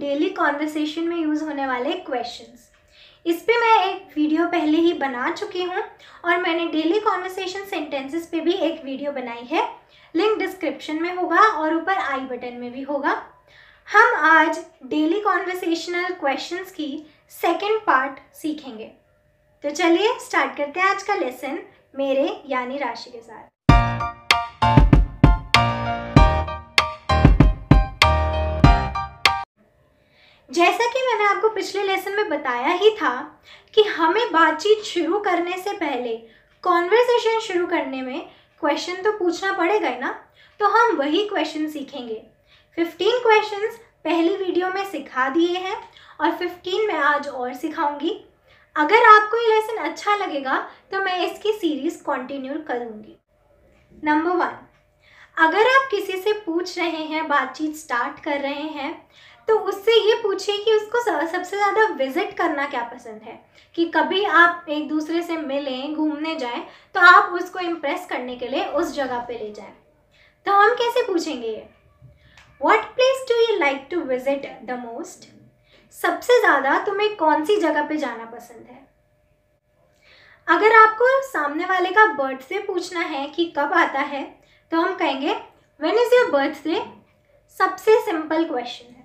daily conversation में use होने वाले क्वेश्चंस इस पर मैं एक वीडियो पहले ही बना चुकी हूँ और मैंने डेली कॉन्वर्सेशन सेंटेंसेस पे भी एक वीडियो बनाई है लिंक डिस्क्रिप्शन में होगा और ऊपर आई बटन में भी होगा हम आज डेली कॉन्वर्सेशनल क्वेश्चंस की सेकंड पार्ट सीखेंगे तो चलिए स्टार्ट करते हैं आज का लेसन मेरे यानी राशि के साथ मैंने आपको पिछले लेसन में बताया ही था कि हमें बातचीत शुरू करने से पहले कॉन्वर्सेशन शुरू करने में क्वेश्चन तो पूछना पड़ेगा ही ना तो हम वही क्वेश्चन सीखेंगे फिफ्टीन क्वेश्चन पहली वीडियो में सिखा दिए हैं और फिफ्टीन मैं आज और सिखाऊंगी अगर आपको ये लेसन अच्छा लगेगा तो मैं इसकी सीरीज कंटिन्यू करूंगी नंबर वन अगर आप किसी से पूछ रहे हैं बातचीत स्टार्ट कर रहे हैं तो उससे ये पूछिए कि उसको सबसे ज़्यादा विजिट करना क्या पसंद है कि कभी आप एक दूसरे से मिलें घूमने जाएं तो आप उसको इम्प्रेस करने के लिए उस जगह पे ले जाएं तो हम कैसे पूछेंगे ये what place do you like to visit the most सबसे ज़्यादा तुम्हें कौन सी जगह पे जाना पसंद है अगर आपको सामने वाले का बर्थडे पूछना है कि कब आता है तो हम कहेंगे वेन इज़ योर बर्थडे सबसे सिंपल क्वेश्चन है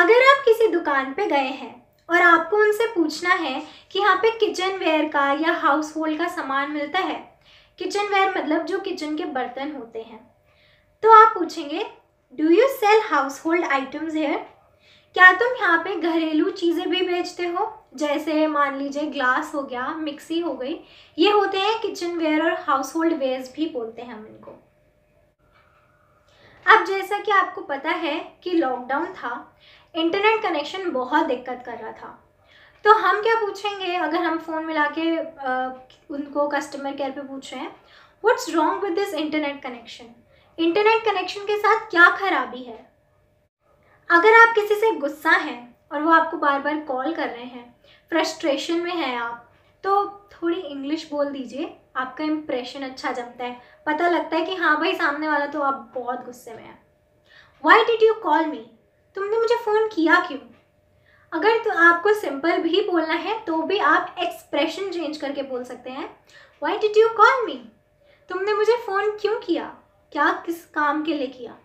अगर आप किसी दुकान पे गए हैं और आपको उनसे पूछना है कि यहाँ पे किचन वेयर का या हाउस होल्ड का सामान मिलता है किचन वेयर मतलब जो किचन के बर्तन होते हैं तो आप पूछेंगे do you sell household items here क्या तुम यहाँ पे घरेलू चीज़ें भी बेचते हो जैसे मान लीजिए ग्लास हो गया मिक्सी हो गई ये होते हैं किचन वेयर और हाउस होल्ड वेयर्स भी बोलते हैं हम इनको अब जैसा कि आपको पता है कि लॉकडाउन था इंटरनेट कनेक्शन बहुत दिक्कत कर रहा था तो हम क्या पूछेंगे अगर हम फ़ोन मिला के उनको कस्टमर केयर पे पूछ रहे हैं what's wrong with this internet connection internet connection के साथ क्या खराबी है अगर आप किसी से गुस्सा हैं और वो आपको बार बार कॉल कर रहे हैं फ्रस्ट्रेशन में हैं आप तो थोड़ी इंग्लिश बोल दीजिए आपका इम्प्रेशन अच्छा जमता है पता लगता है कि हाँ भाई सामने वाला तो आप बहुत गुस्से में हैं why did you call me तुमने मुझे फ़ोन किया क्यों अगर तो आपको सिंपल भी बोलना है तो भी आप एक्सप्रेशन चेंज करके बोल सकते हैं why did you call me तुमने मुझे फ़ोन क्यों किया क्या किस काम के लिए किया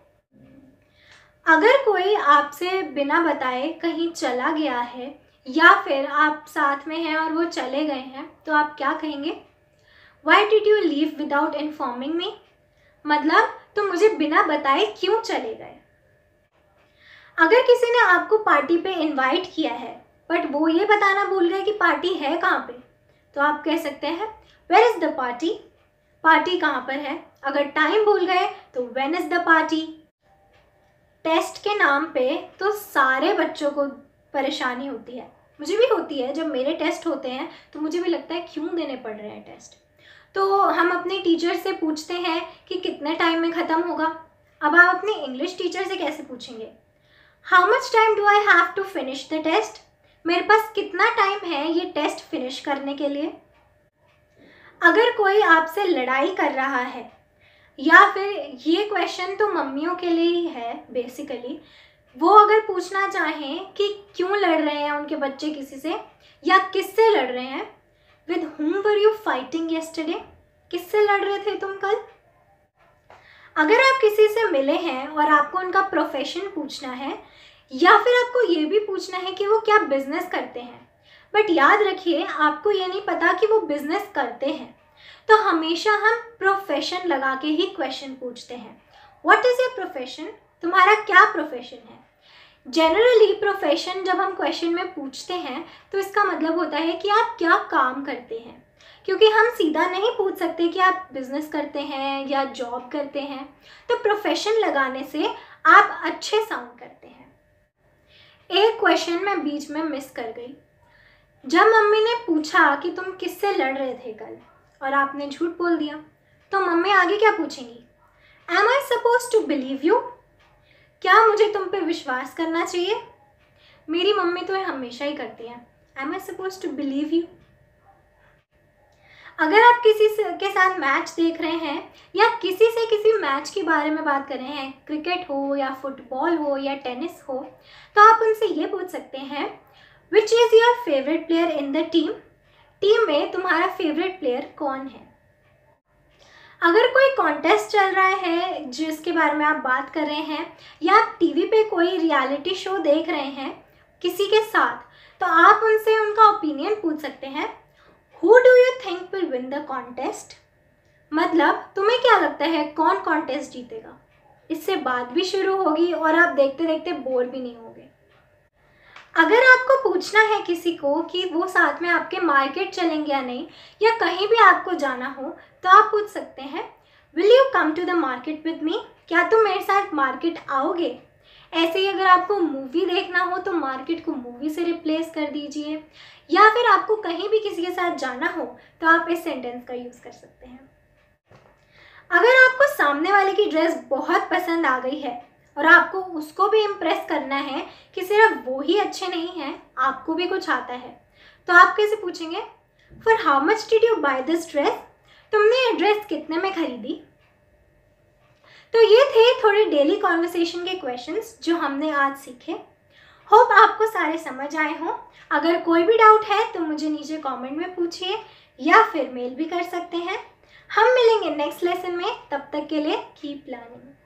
अगर कोई आपसे बिना बताए कहीं चला गया है या फिर आप साथ में हैं और वो चले गए हैं तो आप क्या कहेंगे why did you leave without informing me मतलब तुम मुझे बिना बताए क्यों चले गए अगर किसी ने आपको पार्टी पे इनवाइट किया है बट वो ये बताना भूल गए कि पार्टी है कहाँ पे तो आप कह सकते हैं where is the party party कहाँ पर है अगर टाइम भूल गए तो when is the party test के नाम पे तो सारे बच्चों को परेशानी होती है मुझे भी होती है जब मेरे टेस्ट होते हैं तो मुझे भी लगता है क्यों देने पड़ रहे हैं टेस्ट तो हम अपने टीचर से पूछते हैं कि कितने टाइम में ख़त्म होगा अब आप अपने इंग्लिश टीचर से कैसे पूछेंगे how much time do I have to finish the test मेरे पास कितना टाइम है ये टेस्ट फिनिश करने के लिए अगर कोई आपसे लड़ाई कर रहा है या फिर ये क्वेश्चन तो मम्मियों के लिए ही है बेसिकली वो अगर पूछना चाहें कि क्यों लड़ रहे हैं उनके बच्चे किसी से या किससे लड़ रहे हैं with whom were you fighting yesterday किससे लड़ रहे थे तुम कल अगर आप किसी से मिले हैं और आपको उनका प्रोफेशन पूछना है या फिर आपको ये भी पूछना है कि वो क्या बिज़नेस करते हैं बट याद रखिए आपको ये नहीं पता कि वो बिज़नेस करते हैं तो हमेशा हम प्रोफेशन लगा के ही क्वेश्चन पूछते हैं वट इज़ योर प्रोफेशन तुम्हारा क्या प्रोफेशन है जनरली प्रोफेशन जब हम क्वेश्चन में पूछते हैं तो इसका मतलब होता है कि आप क्या काम करते हैं क्योंकि हम सीधा नहीं पूछ सकते कि आप बिज़नेस करते हैं या जॉब करते हैं तो प्रोफेशन लगाने से आप अच्छे साउंड करते हैं एक क्वेश्चन मैं बीच में मिस कर गई जब मम्मी ने पूछा कि तुम किससे लड़ रहे थे कल और आपने झूठ बोल दिया तो मम्मी आगे क्या पूछेंगी am I suppose to believe you क्या मुझे तुम पे विश्वास करना चाहिए मेरी मम्मी तो हमेशा ही करती है am I suppose to believe you अगर आप किसी के साथ मैच देख रहे हैं या किसी से किसी मैच के बारे में बात कर रहे हैं क्रिकेट हो या फुटबॉल हो या टेनिस हो तो आप उनसे ये पूछ सकते हैं which is your favourite player in the team team में तुम्हारा फेवरेट प्लेयर कौन है अगर कोई कॉन्टेस्ट चल रहा है जिसके बारे में आप बात कर रहे हैं या आप टीवी पे कोई रियलिटी शो देख रहे हैं किसी के साथ तो आप उनसे उनका ओपिनियन पूछ सकते हैं who do you think will win the contest मतलब तुम्हें क्या लगता है कौन कॉन्टेस्ट जीतेगा इससे बात भी शुरू होगी और आप देखते देखते बोर भी नहीं होगे अगर आपको पूछना है किसी को कि वो साथ में आपके मार्केट चलेंगे या नहीं या कहीं भी आपको जाना हो तो आप पूछ सकते हैं will you come to the market with me क्या तुम मेरे साथ मार्केट आओगे ऐसे ही अगर आपको मूवी देखना हो तो मार्केट को मूवी से रिप्लेस कर दीजिए या फिर आपको कहीं भी किसी के साथ जाना हो तो आप इस सेंटेंस का यूज़ कर सकते हैं अगर आपको सामने वाले की ड्रेस बहुत पसंद आ गई है और आपको उसको भी इम्प्रेस करना है कि सिर्फ वो ही अच्छे नहीं हैं आपको भी कुछ आता है तो आप कैसे पूछेंगे for how much did you buy this dress तुमने ये ड्रेस कितने में खरीदी तो ये थे थोड़े डेली कॉन्वर्सेशन के क्वेश्चंस जो हमने आज सीखे होप आपको सारे समझ आए हों अगर कोई भी डाउट है तो मुझे नीचे कमेंट में पूछिए या फिर मेल भी कर सकते हैं हम मिलेंगे नेक्स्ट लेसन में तब तक के लिए कीप लर्निंग